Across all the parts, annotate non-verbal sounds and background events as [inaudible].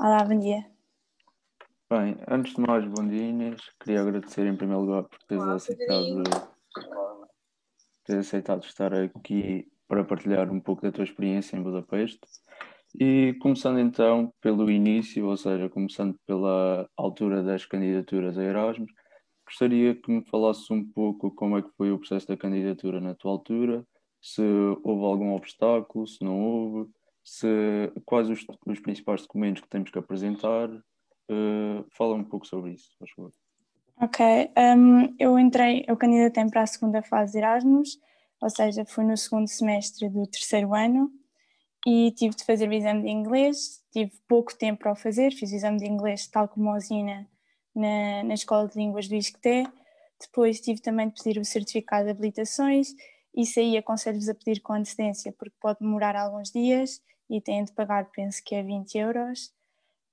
Olá, bom dia. Bem, antes de mais, bom dia Inês. Queria agradecer em primeiro lugar por teres Olá, aceitado, teres aceitado estar aqui para partilhar um pouco da tua experiência em Budapeste. E começando então pelo início, ou seja, começando pela altura das candidaturas a Erasmus, gostaria que me falasses um pouco como é que foi o processo da candidatura na tua altura, se houve algum obstáculo, se não houve, se, quais os, os principais documentos que temos que apresentar. Uh, fala um pouco sobre isso, por favor. Ok, um, eu entrei, eu candidatei para a segunda fase de Erasmus, ou seja, fui no segundo semestre do terceiro ano e tive de fazer o exame de inglês, tive pouco tempo para o fazer, fiz o exame de inglês tal como a usina na, na Escola de Línguas do ISCTE, depois tive também de pedir o certificado de habilitações, isso aí aconselho-vos a pedir com antecedência porque pode demorar alguns dias e têm de pagar, penso que é 20 euros.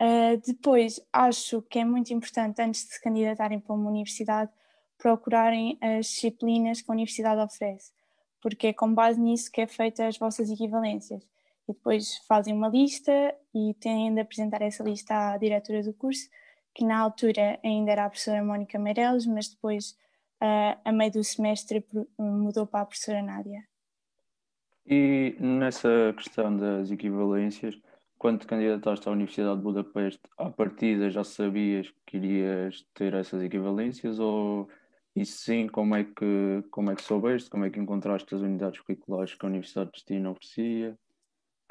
Uh, depois, acho que é muito importante, antes de se candidatarem para uma universidade, procurarem as disciplinas que a universidade oferece, porque é com base nisso que é feita as vossas equivalências. E depois fazem uma lista e têm de apresentar essa lista à diretora do curso, que na altura ainda era a professora Mónica Meireles, mas depois, uh, a meio do semestre, mudou para a professora Nádia. E nessa questão das equivalências, quando te candidataste à Universidade de Budapeste, à partida já sabias que querias ter essas equivalências ou e sim, como é que como é que soubeste, como é que encontraste as unidades curriculares que a Universidade de Destino oferecia?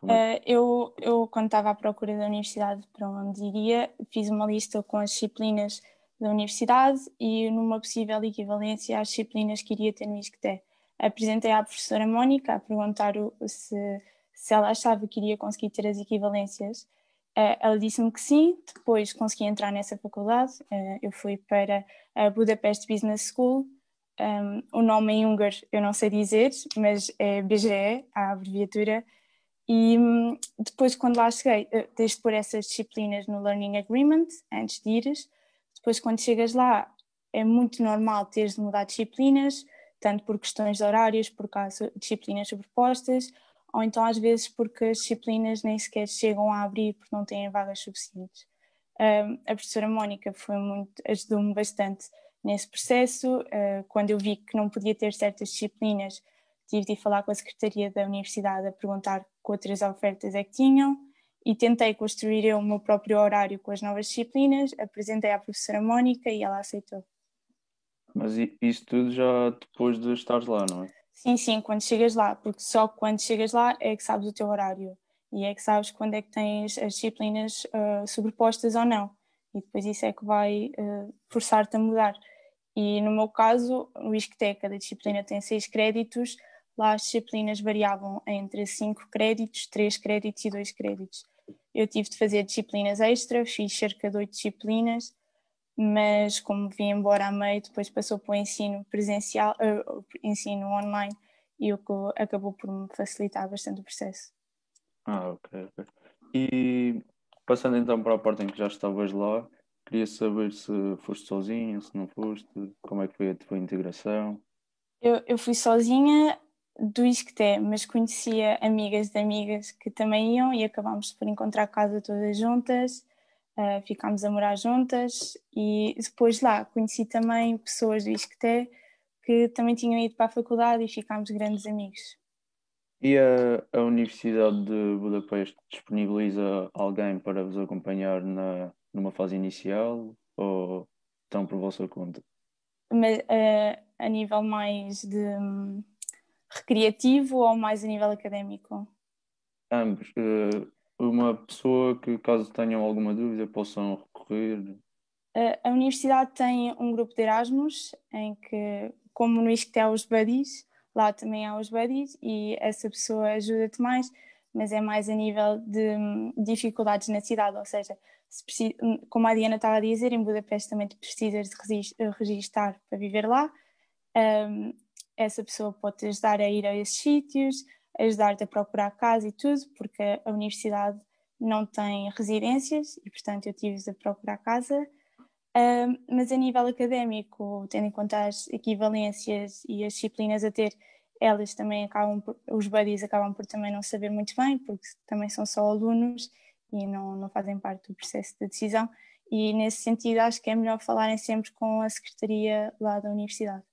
É eh, eu, eu, quando estava à procura da universidade para onde iria, fiz uma lista com as disciplinas da universidade e numa possível equivalência às disciplinas que iria ter no ISCTE apresentei à professora Mónica a perguntar o, se, se ela achava que iria conseguir ter as equivalências. Eh, ela disse-me que sim, depois consegui entrar nessa faculdade. Eh, eu fui para a Budapest Business School. Ehm, o nome em húngaro eu não sei dizer, mas é BGE, a abreviatura. E hum, depois, quando lá cheguei, uh, tens de pôr essas disciplinas no Learning Agreement antes de ires. Depois, quando chegas lá, é muito normal teres de mudar disciplinas, tanto por questões de horários, por há disciplinas sobrepostas, ou então às vezes porque as disciplinas nem sequer chegam a abrir porque não têm vagas suficientes. Um, a professora Mónica foi muito, ajudou-me bastante nesse processo. Uh, quando eu vi que não podia ter certas disciplinas, tive de ir falar com a secretaria da universidade a perguntar que outras ofertas é que tinham e tentei construir eu o meu próprio horário com as novas disciplinas. Apresentei à professora Mónica e ela aceitou. Mas isso tudo já depois de estares lá, não é? Sim, sim, quando chegas lá, porque só quando chegas lá é que sabes o teu horário e é que sabes quando é que tens as disciplinas uh, sobrepostas ou não. E depois isso é que vai uh, forçar-te a mudar. E no meu caso, o ISCTE, cada disciplina tem seis créditos, lá as disciplinas variavam entre cinco créditos, três créditos e dois créditos. Eu tive de fazer disciplinas extra, fiz cerca de oito disciplinas mas como vim embora a meio, depois passou para o ensino presencial, uh, ensino online, e o que acabou por me facilitar bastante o processo. Ah, ok, ok. E passando então para a parte em que já estavas lá, queria saber se foste sozinha, se não foste, como é que foi a tua integração? Eu, eu fui sozinha do ISCTE, mas conhecia amigas de amigas que também iam e acabámos por encontrar casa todas juntas. Uh, ficámos a morar juntas e depois lá conheci também pessoas do Isqueté que também tinham ido para a faculdade e ficámos grandes amigos. E a, a Universidade de Budapeste disponibiliza alguém para vos acompanhar na, numa fase inicial ou estão por vossa conta? Mas, uh, eh, a nível mais de um, recreativo ou mais a nível académico? Ambos. Uh, uma pessoa que, caso tenham alguma dúvida, possam recorrer? A universidade tem um grupo de Erasmus, em que, como no ISCTE há os buddies, lá também há os buddies, e essa pessoa ajuda-te mais, mas é mais a nível de hum, dificuldades na cidade, ou seja, se precisa, hum, como a Diana estava a dizer, em Budapeste também precisas de eh, registar para viver lá. Um, essa pessoa pode te ajudar a ir a esses sítios, ajudar-te a procurar casa e tudo, porque a universidade não tem residências e, portanto, eu tive de procurar casa. mas a nível académico, tendo em conta as equivalências e as disciplinas a ter, elas também acabam, por, os buddies acabam por também não saber muito bem, porque também são só alunos e não, não fazem parte do processo de decisão. E nesse sentido, acho que é melhor falarem sempre com a secretaria lá da universidade.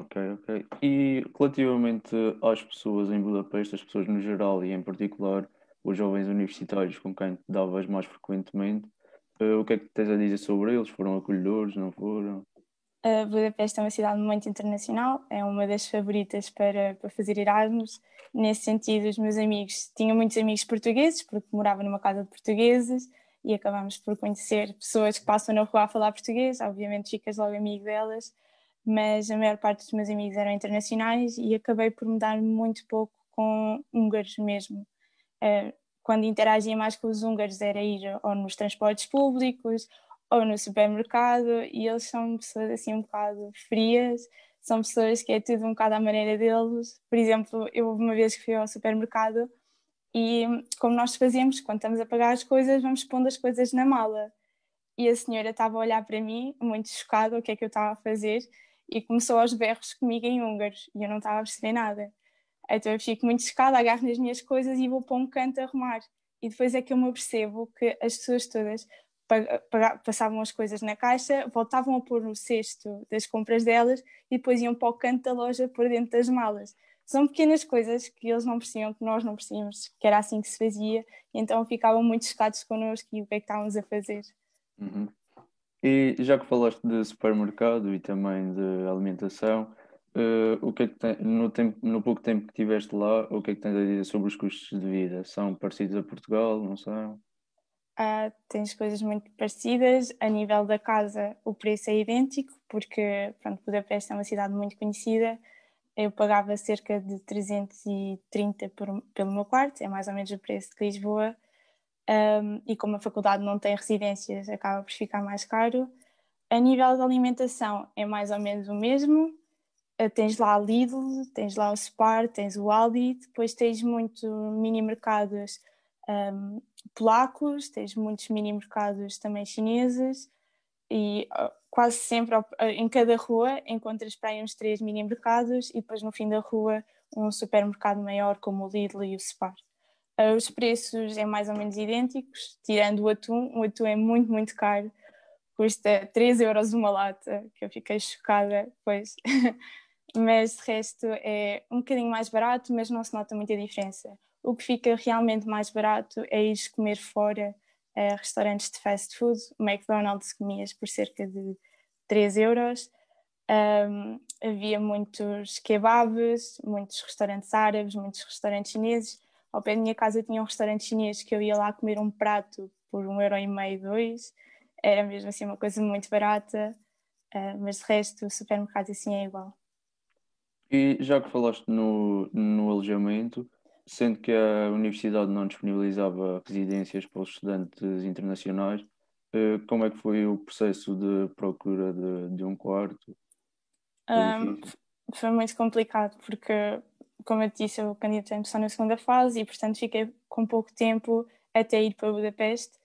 Ok, ok. E relativamente às pessoas em Budapeste, as pessoas no geral e em particular os jovens universitários com quem te davas mais frequentemente, uh, o que é que tens a dizer sobre eles? Foram acolhedores, não foram? Uh, Budapeste é uma cidade muito internacional, é uma das favoritas para, para fazer Erasmus. Nesse sentido, os meus amigos, tinha muitos amigos portugueses, porque morava numa casa de portugueses, e acabámos por conhecer pessoas que passam na rua a falar português, obviamente ficas logo amigo delas mas a maior parte dos meus amigos eram internacionais e acabei por me dar muito pouco com húngaros mesmo. Eh, quando interagia mais com os húngaros era ir ou nos transportes públicos ou no supermercado e eles são pessoas assim um bocado frias, são pessoas que é tudo um bocado à maneira deles. Por exemplo, eu uma vez que fui ao supermercado e como nós fazemos, quando estamos a pagar as coisas, vamos pondo as coisas na mala. E a senhora estava a olhar para mim, muito chocada, o que é que eu estava a fazer, e começou aos berros comigo em húngaro e eu não estava a perceber nada. Então eu fico muito chocada, agarro nas minhas coisas e vou para um canto arrumar. E depois é que eu me percebo que as pessoas todas passavam as coisas na caixa, voltavam a pôr no cesto das compras delas e depois iam para o canto da loja por dentro das malas. São pequenas coisas que eles não percebiam, que nós não percebíamos, que era assim que se fazia, então ficavam muito chocados connosco e o que é que estávamos a fazer. Uhum. E já que falaste de supermercado e também de alimentação, uh, o que, é que tem, no, tempo, no, pouco tempo que tiveste lá, o que é que tens a dizer sobre os custos de vida? São parecidos a Portugal, não são? Ah, tens coisas muito parecidas. A nível da casa, o preço é idêntico, porque pronto, Budapeste é uma cidade muito conhecida. Eu pagava cerca de 330 por, pelo meu quarto, é mais ou menos o preço de Lisboa um, e como a faculdade não tem residências, acaba por ficar mais caro. A nível de alimentação é mais ou menos o mesmo. Uh, tens lá a Lidl, tens lá o Spar, tens o Aldi, depois tens muitos mini mercados um, polacos, tens muitos mini mercados também chineses e uh, quase sempre uh, em cada rua encontras para aí uns três mini mercados e depois no fim da rua um supermercado maior como o Lidl e o Spar. Uh, os preços é mais ou menos idênticos, tirando o atum. O atum é muito, muito caro, custa 3 euros uma lata, que eu fiquei chocada, pois. [laughs] mas de resto é um bocadinho mais barato, mas não se nota muita diferença. O que fica realmente mais barato é ir comer fora a restaurantes de fast food. O McDonald's comias por cerca de 3 euros. Um, havia muitos kebabs, muitos restaurantes árabes, muitos restaurantes chineses ao pé da minha casa tinha um restaurante chinês que eu ia lá comer um prato por um euro e meio, dois. Era mesmo assim uma coisa muito barata, uh, mas de resto o supermercado assim é igual. E já que falaste no, no alojamento, sendo que a universidade não disponibilizava residências para os estudantes internacionais, eh, como é que foi o processo de procura de, de um quarto? um, foi muito complicado, porque como eu disse, eu candidatei-me só na segunda fase e, portanto, fiquei com pouco tempo até ir para Budapeste.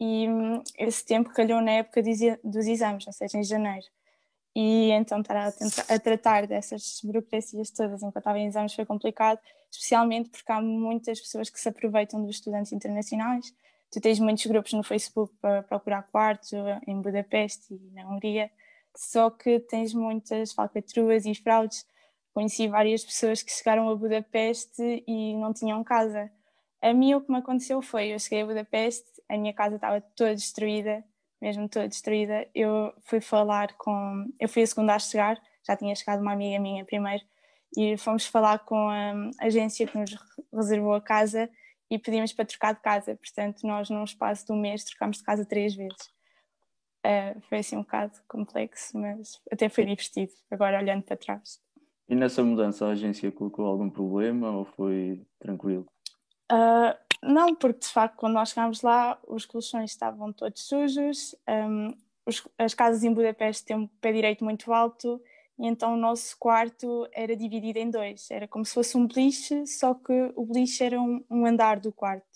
E hum, esse tempo calhou na época dos exames, ou seja, em janeiro. E então estar a, a tratar dessas burocracias todas enquanto estava em exames foi complicado, especialmente porque há muitas pessoas que se aproveitam dos estudantes internacionais. Tu tens muitos grupos no Facebook para procurar quartos em Budapeste e na Hungria, só que tens muitas falcatruas e fraudes Conheci várias pessoas que chegaram a Budapeste e não tinham casa. A mim o que me aconteceu foi, eu cheguei a Budapeste, a minha casa estava toda destruída, mesmo toda destruída. Eu fui falar com, eu fui a segunda a chegar, já tinha chegado uma amiga minha primeiro, e fomos falar com a agência que nos reservou a casa e pedimos para trocar de casa. Portanto, nós num espaço de um mês trocámos de casa três vezes. Uh, foi assim um bocado complexo, mas até foi divertido, agora olhando para trás. E nessa mudança a agência colocou algum problema ou foi tranquilo? Uh, não, porque de facto quando nós chegámos lá os colchões estavam todos sujos, um, os, as casas em Budapeste têm um pé direito muito alto e então o nosso quarto era dividido em dois, era como se fosse um beliche, só que o beliche era um, um andar do quarto.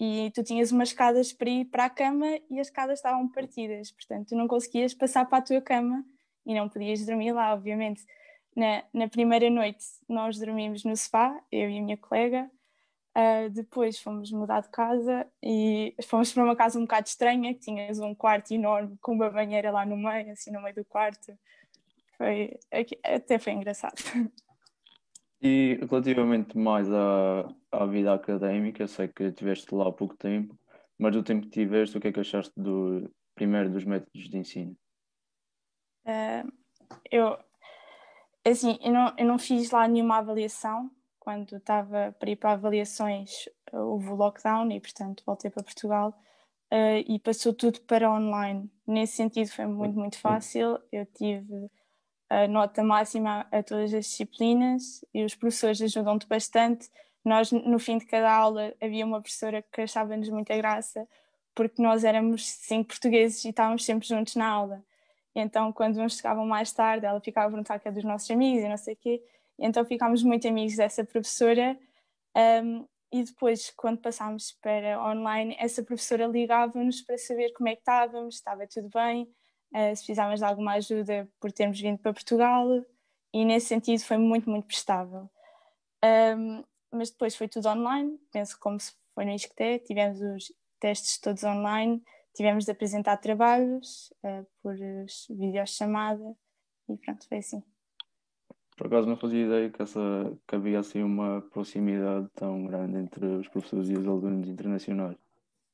E tu tinhas umas escadas para ir para a cama e as escadas estavam partidas, portanto tu não conseguias passar para a tua cama e não podias dormir lá, obviamente na, na, primeira noite nós dormimos no sofá, eu e a minha colega. Uh, depois fomos mudar de casa e fomos para uma casa um bocado estranha, que tinhas um quarto enorme com uma banheira lá no meio, assim no meio do quarto. Foi, até foi engraçado. E relativamente mais à, à vida académica, sei que estiveste lá há pouco tempo, mas do tempo que tiveste, o que é que achaste do primeiro dos métodos de ensino? Uh, eu assim, eu não, eu não fiz lá nenhuma avaliação quando estava para ir para avaliações eh, houve o lockdown e portanto voltei para Portugal uh, e passou tudo para online nesse sentido foi muito muito fácil eu tive a nota máxima a todas as disciplinas e os professores ajudam-te bastante nós no fim de cada aula havia uma professora que achava-nos muita graça porque nós éramos cinco portugueses e estávamos sempre juntos na aula e então, quando uns chegavam mais tarde, ela ficava a perguntar que é dos nossos amigos e não sei o quê. E então, ficámos muito amigos dessa professora. Um, e depois, quando passámos para online, essa professora ligava-nos para saber como é que estávamos, estava tudo bem, uh, se precisávamos de alguma ajuda por termos vindo para Portugal. E nesse sentido, foi muito, muito prestável. Um, mas depois foi tudo online, penso como se foi no ISCTE, tivemos os testes todos online tivemos de apresentar trabalhos uh, por eh, videochamada e pronto, foi assim. Por acaso não fazia ideia que, essa, que havia assim uma proximidade tão grande entre os professores e os alunos internacionais.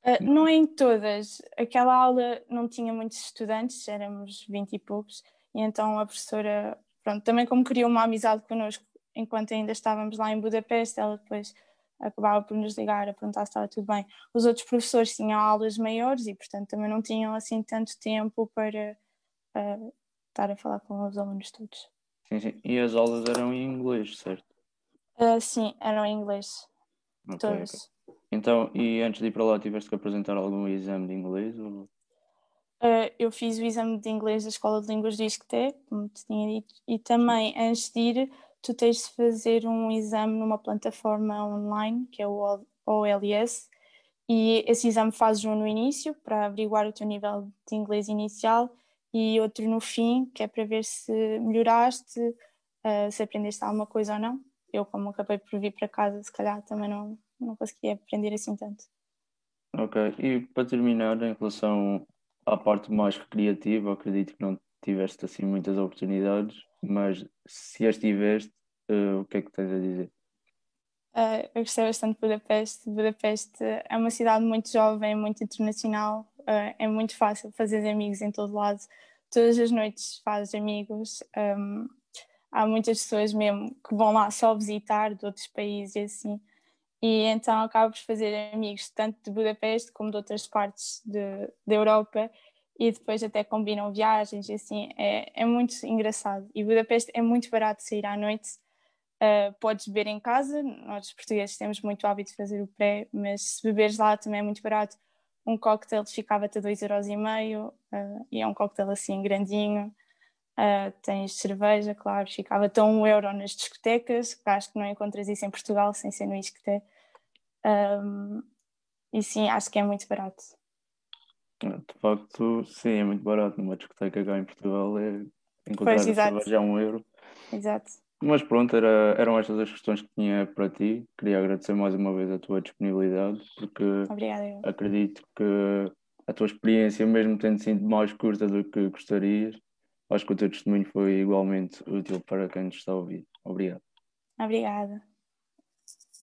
Uh, não é em todas. Aquela aula não tinha muitos estudantes, éramos vinte e poucos, e então a professora, pronto, também como criou uma amizade connosco enquanto ainda estávamos lá em Budapeste, ela depois acabava por nos ligar a perguntar se estava tudo bem. Os outros professores tinham aulas maiores e, portanto, também não tinham assim tanto tempo para uh, estar a falar com os alunos todos. Sim, sim. E as aulas eram em inglês, certo? Uh, sim, eram em inglês. Okay, todos. Okay. Então, e antes de ir para lá, tiveste que apresentar algum exame de inglês? Ou... Uh, eu fiz o exame de inglês da Escola de Línguas do ISCTE, como te tinha dito, e também antes de ir tu tens de fazer um exame numa plataforma online, que é o OLS, e esse exame fazes um no início, para averiguar o teu nível de inglês inicial, e outro no fim, que é para ver se melhoraste, uh, se aprendeste alguma coisa ou não. Eu, como acabei por vir para casa, se calhar também não, não consegui aprender assim tanto. Ok, e para terminar, em relação à parte mais recreativa, acredito que não tiveste assim muitas oportunidades mas se as tiveste, uh, o que é que tens a dizer? Uh, eu gostei bastante de Budapeste. Budapeste é uma cidade muito jovem, muito internacional, uh, é muito fácil fazer amigos em todo lado. Todas as noites fazes amigos. Um, ehm, há muitas pessoas mesmo que vão lá só visitar de outros países e assim. E então acabo por fazer amigos tanto de Budapeste como de outras partes de, da Europa e depois até combinam viagens e assim, é, é muito engraçado. E Budapeste é muito barato sair à noite, uh, podes beber em casa, nós portugueses temos muito hábito de fazer o pré, mas se beberes lá também é muito barato. Um cocktail ficava-te a 2,5€ uh, e é um cocktail assim grandinho. Uh, tens cerveja, claro, ficava-te a 1€ nas discotecas, que acho que não encontras isso em Portugal sem ser no isqueté. Um, e sim, acho que é muito barato. De facto, sim, é muito barato. Numa discoteca cá em Portugal é encontrar pois, cerveja a um euro. Exato. Mas pronto, era, eram estas as questões que tinha para ti. Queria agradecer mais uma vez a tua disponibilidade, porque Obrigada. acredito que a tua experiência, mesmo tendo sido mais curta do que gostarias, acho que o teu testemunho foi igualmente útil para quem nos está a ouvir. Obrigado. Obrigada.